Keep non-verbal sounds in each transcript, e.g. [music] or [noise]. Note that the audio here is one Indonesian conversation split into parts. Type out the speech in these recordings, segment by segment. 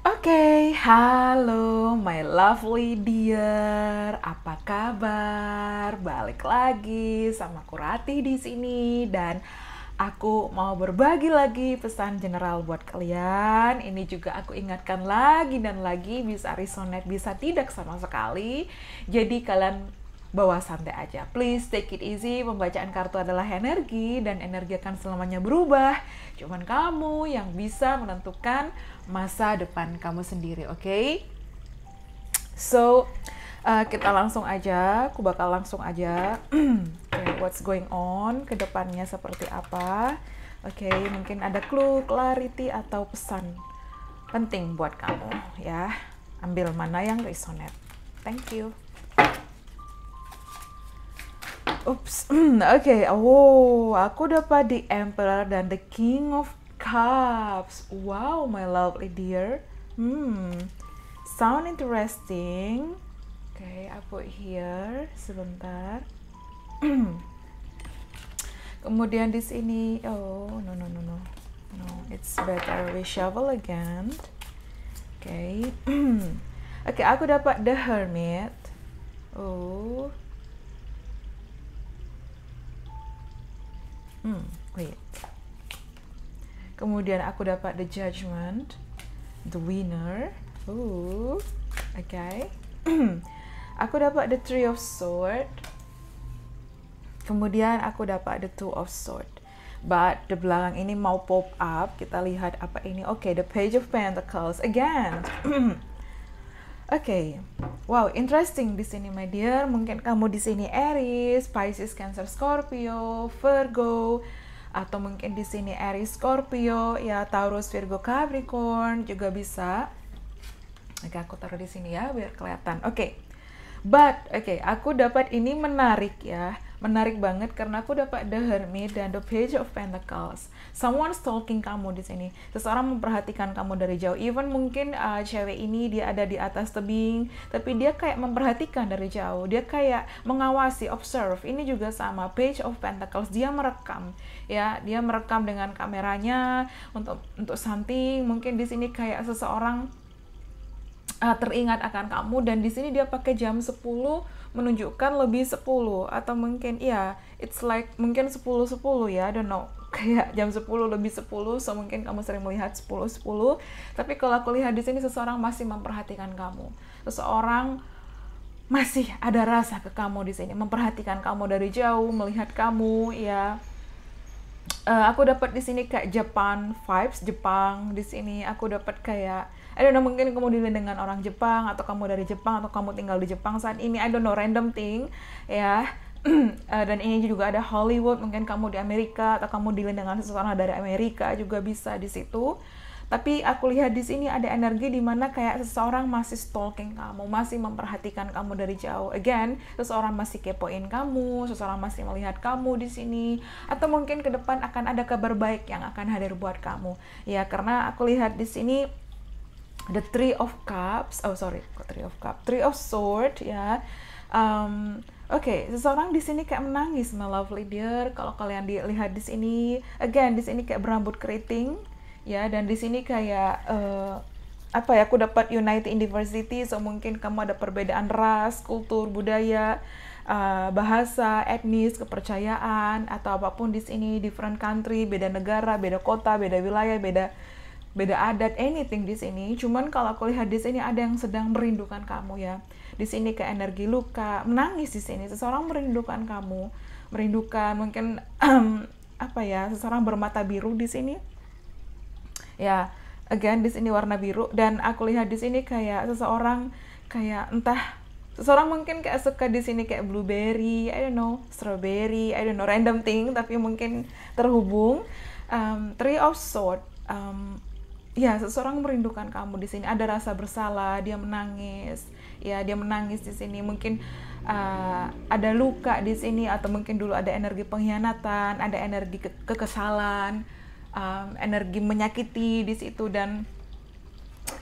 okay, halo my lovely dear. Apa kabar? Balik lagi sama Kurati di sini dan aku mau berbagi lagi pesan general buat kalian. Ini juga aku ingatkan lagi dan lagi bisa resonate, bisa tidak sama sekali. Jadi kalian bawa santai aja. Please take it easy, pembacaan kartu adalah energi dan energi akan selamanya berubah. Cuman kamu yang bisa menentukan masa depan kamu sendiri, oke? Okay? So, uh, kita langsung aja, aku bakal langsung aja okay, [clears throat] what's going on, kedepannya seperti apa. Oke, okay, mungkin ada clue, clarity, atau pesan penting buat kamu ya. Ambil mana yang resonate. Thank you. Oops, [clears throat] oke. Okay. Oh, aku dapat the Emperor dan the King of cups. Wow, my lovely dear. Hmm, sound interesting. Okay, I put here sebentar. [clears throat] Kemudian di sini, oh no no no no, no, it's better we shovel again. Okay, [clears throat] okay, aku dapat the hermit. Oh, hmm, wait kemudian aku dapat the judgment the winner ooh oke okay. [clears throat] aku dapat the three of sword kemudian aku dapat the two of sword but the belakang ini mau pop up kita lihat apa ini oke okay, the page of pentacles again [clears throat] okay. wow interesting di sini my dear mungkin kamu di sini Aries Pisces Cancer Scorpio Virgo atau mungkin di sini Aries Scorpio ya Taurus Virgo Capricorn juga bisa Oke, aku taruh di sini ya biar kelihatan. Oke. Okay. But oke, okay, aku dapat ini menarik ya menarik banget karena aku dapat The Hermit dan The Page of Pentacles. Someone stalking kamu di sini. Seseorang memperhatikan kamu dari jauh. Even mungkin uh, cewek ini dia ada di atas tebing, tapi dia kayak memperhatikan dari jauh. Dia kayak mengawasi, observe. Ini juga sama Page of Pentacles. Dia merekam, ya. Dia merekam dengan kameranya untuk untuk something. Mungkin di sini kayak seseorang uh, teringat akan kamu dan di sini dia pakai jam 10 menunjukkan lebih 10 atau mungkin ya yeah, it's like mungkin 10 10 ya I don't know [laughs] kayak jam 10 lebih 10 so mungkin kamu sering melihat 10 10 tapi kalau aku lihat di sini seseorang masih memperhatikan kamu seseorang masih ada rasa ke kamu di sini memperhatikan kamu dari jauh melihat kamu ya uh, aku dapat di sini kayak Japan vibes Jepang di sini aku dapat kayak I don't know mungkin kamu dealing dengan orang Jepang atau kamu dari Jepang atau kamu tinggal di Jepang saat ini I don't know random thing ya uh, [clears throat] dan ini juga ada Hollywood mungkin kamu di Amerika atau kamu dealing dengan seseorang dari Amerika juga bisa di situ tapi aku lihat di sini ada energi di mana kayak seseorang masih stalking kamu, masih memperhatikan kamu dari jauh. Again, seseorang masih kepoin kamu, seseorang masih melihat kamu di sini, atau mungkin ke depan akan ada kabar baik yang akan hadir buat kamu. Ya, karena aku lihat di sini the Three of Cups, oh sorry, Three of Cups, Three of Sword, ya. Um, Oke, okay, seseorang di sini kayak menangis, my lovely dear. Kalau kalian lihat di sini, again di sini kayak berambut keriting, ya dan di sini kayak uh, apa ya aku dapat United in Diversity so mungkin kamu ada perbedaan ras kultur budaya uh, bahasa etnis kepercayaan atau apapun di sini different country beda negara beda kota beda wilayah beda beda adat anything di sini cuman kalau aku lihat di sini ada yang sedang merindukan kamu ya di sini ke energi luka menangis di sini seseorang merindukan kamu merindukan mungkin [clears throat] apa ya seseorang bermata biru di sini ya again di sini warna biru dan aku lihat di sini kayak seseorang kayak entah seseorang mungkin kayak suka di sini kayak blueberry I don't know strawberry I don't know random thing tapi mungkin terhubung um, three of sword um, ya seseorang merindukan kamu di sini ada rasa bersalah dia menangis ya dia menangis di sini mungkin uh, ada luka di sini atau mungkin dulu ada energi pengkhianatan ada energi ke kekesalan um, energi menyakiti di situ dan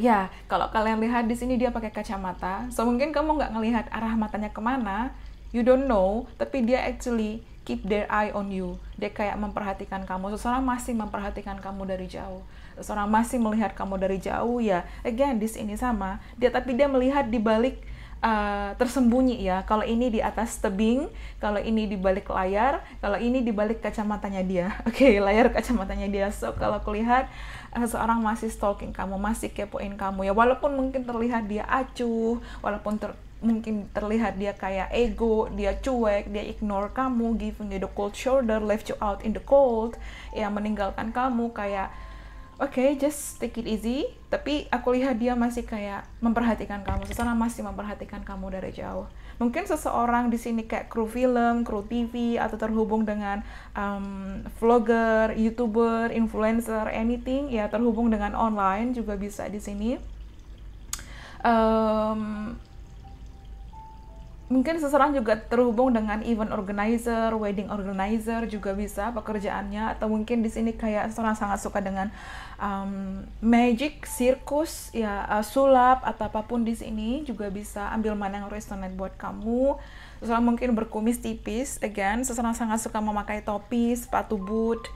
ya kalau kalian lihat di sini dia pakai kacamata so mungkin kamu nggak ngelihat arah matanya kemana you don't know tapi dia actually keep their eye on you dia kayak memperhatikan kamu seseorang masih memperhatikan kamu dari jauh seseorang masih melihat kamu dari jauh ya again di sini sama dia tapi dia melihat di balik uh, tersembunyi ya. Kalau ini di atas tebing, kalau ini di balik layar, kalau ini di balik kacamatanya dia. [laughs] Oke, okay, layar kacamatanya dia. So kalau kulihat uh, seorang masih stalking kamu, masih kepoin kamu ya. Walaupun mungkin terlihat dia acuh, walaupun ter mungkin terlihat dia kayak ego, dia cuek, dia ignore kamu, giving you the cold shoulder, left you out in the cold, ya meninggalkan kamu kayak oke okay, just take it easy tapi aku lihat dia masih kayak memperhatikan kamu Susana masih memperhatikan kamu dari jauh mungkin seseorang di sini kayak kru film kru TV atau terhubung dengan um, vlogger youtuber influencer anything ya terhubung dengan online juga bisa di sini um, mungkin seseorang juga terhubung dengan event organizer, wedding organizer juga bisa pekerjaannya atau mungkin di sini kayak seseorang sangat suka dengan um, magic, sirkus, ya uh, sulap atau apapun di sini juga bisa ambil mana yang resonate buat kamu. Seseorang mungkin berkumis tipis, again seseorang sangat suka memakai topi, sepatu boot.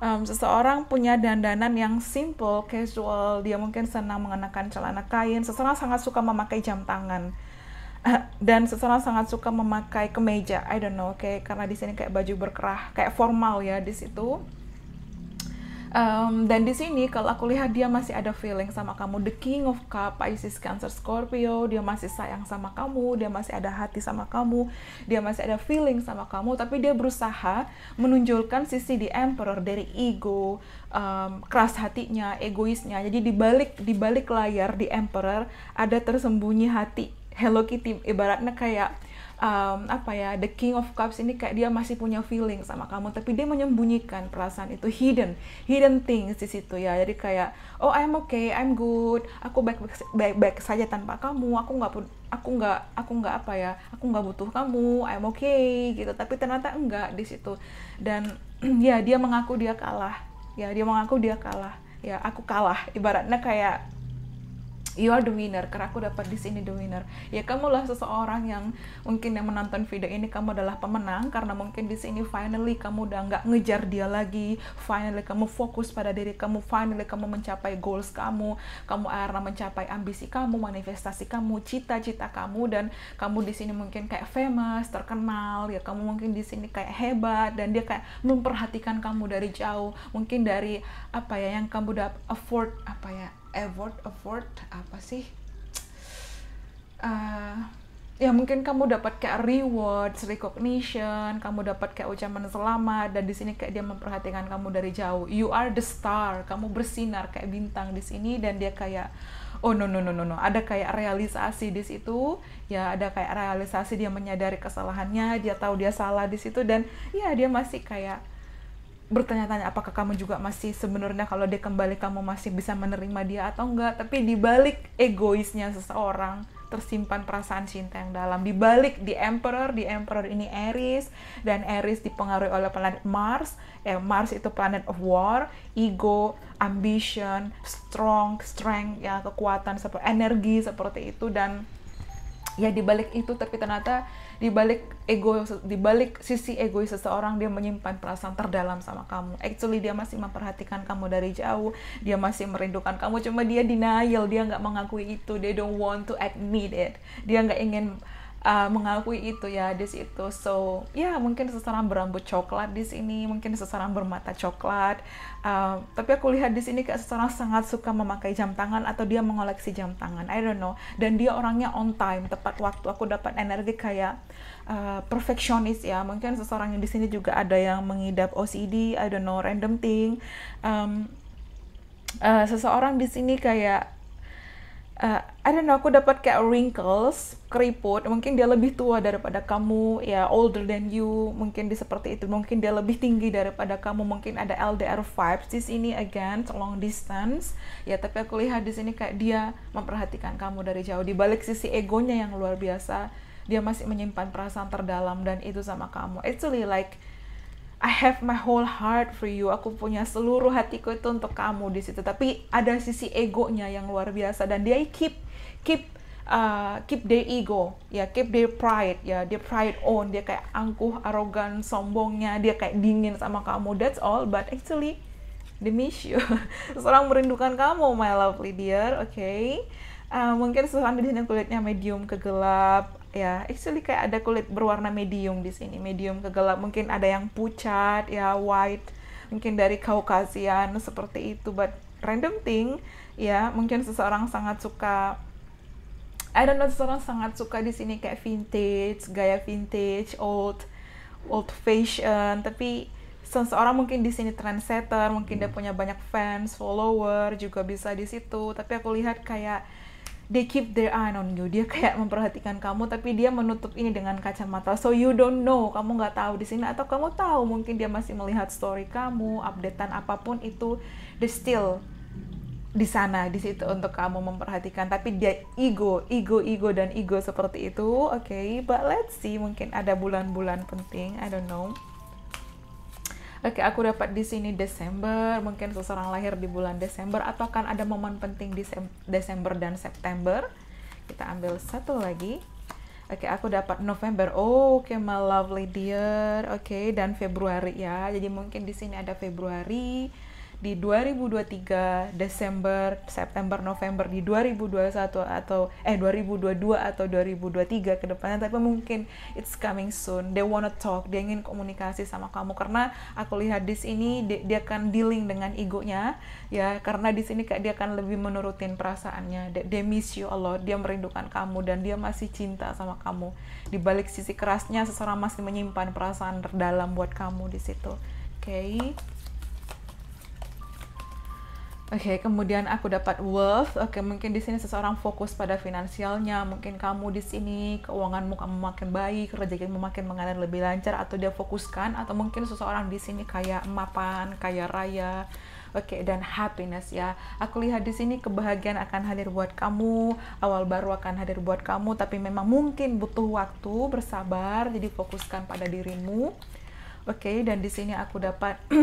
Um, seseorang punya dandanan yang simple, casual, dia mungkin senang mengenakan celana kain. Seseorang sangat suka memakai jam tangan [laughs] dan seseorang sangat suka memakai kemeja I don't know kayak karena di sini kayak baju berkerah kayak formal ya di situ um, dan di sini kalau aku lihat dia masih ada feeling sama kamu the king of cup Pisces Cancer Scorpio dia masih sayang sama kamu dia masih ada hati sama kamu dia masih ada feeling sama kamu tapi dia berusaha menunjukkan sisi di emperor dari ego um, keras hatinya egoisnya jadi di balik di balik layar di emperor ada tersembunyi hati Hello Kitty ibaratnya kayak um, apa ya the king of cups ini kayak dia masih punya feeling sama kamu tapi dia menyembunyikan perasaan itu hidden hidden things di situ ya jadi kayak oh I'm okay I'm good aku baik baik, baik, baik saja tanpa kamu aku nggak pun, aku nggak aku nggak apa ya aku nggak butuh kamu I'm okay gitu tapi ternyata enggak di situ dan [clears throat] ya dia mengaku dia kalah ya dia mengaku dia kalah ya aku kalah ibaratnya kayak you are the winner karena aku dapat di sini the winner ya kamu lah seseorang yang mungkin yang menonton video ini kamu adalah pemenang karena mungkin di sini finally kamu udah nggak ngejar dia lagi finally kamu fokus pada diri kamu finally kamu mencapai goals kamu kamu akhirnya mencapai ambisi kamu manifestasi kamu cita-cita kamu dan kamu di sini mungkin kayak famous terkenal ya kamu mungkin di sini kayak hebat dan dia kayak memperhatikan kamu dari jauh mungkin dari apa ya yang kamu udah afford apa ya award award apa sih uh, ya mungkin kamu dapat kayak reward, recognition, kamu dapat kayak ucapan selamat dan di sini kayak dia memperhatikan kamu dari jauh. You are the star, kamu bersinar kayak bintang di sini dan dia kayak oh no no no no no, ada kayak realisasi di situ, ya ada kayak realisasi dia menyadari kesalahannya, dia tahu dia salah di situ dan ya dia masih kayak bertanya-tanya apakah kamu juga masih sebenarnya kalau dia kembali kamu masih bisa menerima dia atau enggak tapi dibalik egoisnya seseorang tersimpan perasaan cinta yang dalam dibalik di emperor di emperor ini Aries dan Aries dipengaruhi oleh planet Mars eh, Mars itu planet of war ego ambition strong strength ya kekuatan seperti energi seperti itu dan ya dibalik itu tapi ternyata di balik ego di balik sisi egois seseorang dia menyimpan perasaan terdalam sama kamu actually dia masih memperhatikan kamu dari jauh dia masih merindukan kamu cuma dia denial dia nggak mengakui itu they don't want to admit it dia nggak ingin uh, mengakui itu ya di situ. So ya yeah, mungkin seseorang berambut coklat di sini, mungkin seseorang bermata coklat. Uh, tapi aku lihat di sini kayak seseorang sangat suka memakai jam tangan atau dia mengoleksi jam tangan. I don't know. Dan dia orangnya on time, tepat waktu. Aku dapat energi kayak uh, perfeksionis ya. Mungkin seseorang yang di sini juga ada yang mengidap OCD, I don't know, random thing. Um, uh, seseorang di sini kayak uh, I don't know aku dapat kayak wrinkles keriput mungkin dia lebih tua daripada kamu ya older than you mungkin dia seperti itu mungkin dia lebih tinggi daripada kamu mungkin ada LDR vibes di sini again long distance ya tapi aku lihat di sini kayak dia memperhatikan kamu dari jauh di balik sisi egonya yang luar biasa dia masih menyimpan perasaan terdalam dan itu sama kamu actually like I have my whole heart for you. Aku punya seluruh hatiku itu untuk kamu di situ. Tapi ada sisi egonya yang luar biasa dan dia keep keep uh, keep their ego, ya, keep their pride, ya, their pride on. Dia kayak angkuh, arogan, sombongnya, dia kayak dingin sama kamu. That's all, but actually they miss you. [laughs] Seorang merindukan kamu, my lovely dear. Oke. Okay? Eh, mungkin sesuatu di sini kulitnya medium ke gelap ya actually kayak ada kulit berwarna medium di sini medium ke gelap mungkin ada yang pucat ya white mungkin dari kaukasian seperti itu but random thing ya mungkin seseorang sangat suka I don't know seseorang sangat suka di sini kayak vintage gaya vintage old old fashion tapi seseorang mungkin di sini trendsetter mungkin dia hmm. punya banyak fans follower juga bisa di situ tapi aku lihat kayak they keep their eye on you dia kayak memperhatikan kamu tapi dia menutup ini dengan kacamata so you don't know kamu nggak tahu di sini atau kamu tahu mungkin dia masih melihat story kamu updatean apapun itu they still di sana di situ untuk kamu memperhatikan tapi dia ego ego ego dan ego seperti itu oke okay, but let's see mungkin ada bulan-bulan penting I don't know oke aku dapat di sini Desember mungkin seseorang lahir di bulan Desember atau akan ada momen penting di Desember dan September kita ambil satu lagi Oke, aku dapat November. Oh, oke, okay, my lovely dear. Oke, okay, dan Februari ya. Jadi mungkin di sini ada Februari, di 2023 Desember September November di 2021 atau eh 2022 atau 2023 ke depannya tapi mungkin it's coming soon they wanna talk dia ingin komunikasi sama kamu karena aku lihat di sini dia, akan dealing dengan egonya ya karena di sini kayak dia akan lebih menurutin perasaannya they, they miss you a lot dia merindukan kamu dan dia masih cinta sama kamu di balik sisi kerasnya seseorang masih menyimpan perasaan terdalam buat kamu di situ oke okay. Oke, okay, kemudian aku dapat wealth. Oke, okay, mungkin di sini seseorang fokus pada finansialnya. Mungkin kamu di sini keuanganmu kamu makin baik, rezeki makin mengalir lebih lancar atau dia fokuskan atau mungkin seseorang di sini kayak mapan, kaya raya. Oke, okay, dan happiness ya. Aku lihat di sini kebahagiaan akan hadir buat kamu, awal baru akan hadir buat kamu, tapi memang mungkin butuh waktu, bersabar, jadi fokuskan pada dirimu. Oke, okay, dan di sini aku dapat [clears throat]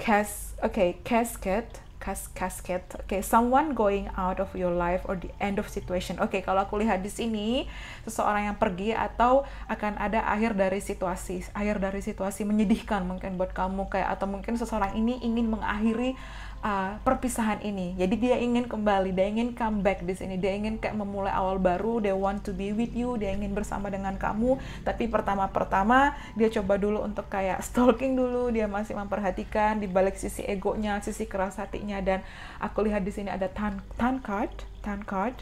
cash. oke, okay, casket cas casket. Oke, okay, someone going out of your life or the end of situation. Oke, okay, kalau aku lihat di sini seseorang yang pergi atau akan ada akhir dari situasi, akhir dari situasi menyedihkan mungkin buat kamu kayak atau mungkin seseorang ini ingin mengakhiri uh, perpisahan ini. Jadi dia ingin kembali, dia ingin comeback di sini, dia ingin kayak memulai awal baru, dia want to be with you, dia ingin bersama dengan kamu. Tapi pertama-pertama dia coba dulu untuk kayak stalking dulu, dia masih memperhatikan di balik sisi egonya, sisi keras hatinya dan aku lihat di sini ada tan tan card, tan card.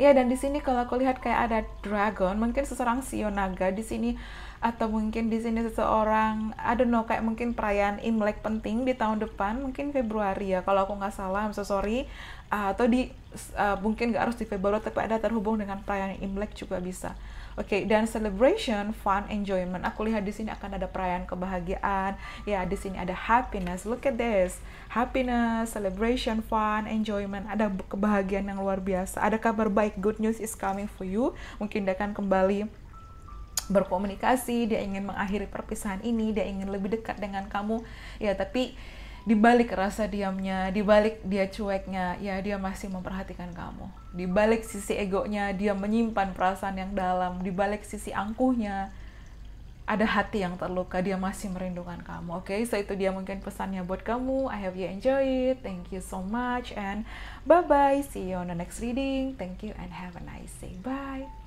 Ya dan di sini kalau aku lihat kayak ada dragon, mungkin seseorang Sionaga di sini atau mungkin di sini seseorang I don't know kayak mungkin perayaan Imlek penting di tahun depan mungkin Februari ya kalau aku nggak salah I'm so sorry uh, atau di uh, mungkin nggak harus di Februari tapi ada terhubung dengan perayaan Imlek juga bisa Oke, okay, dan celebration, fun, enjoyment. Aku lihat di sini akan ada perayaan kebahagiaan. Ya, di sini ada happiness. Look at this. Happiness, celebration, fun, enjoyment. Ada kebahagiaan yang luar biasa. Ada kabar baik, good news is coming for you. Mungkin dia akan kembali berkomunikasi, dia ingin mengakhiri perpisahan ini, dia ingin lebih dekat dengan kamu. Ya, tapi dibalik rasa diamnya, dibalik dia cueknya, ya dia masih memperhatikan kamu. Dibalik sisi egonya, dia menyimpan perasaan yang dalam. Dibalik sisi angkuhnya, ada hati yang terluka, dia masih merindukan kamu. Oke, okay? so itu dia mungkin pesannya buat kamu. I hope you enjoy it. Thank you so much and bye-bye. See you on the next reading. Thank you and have a nice day. Bye.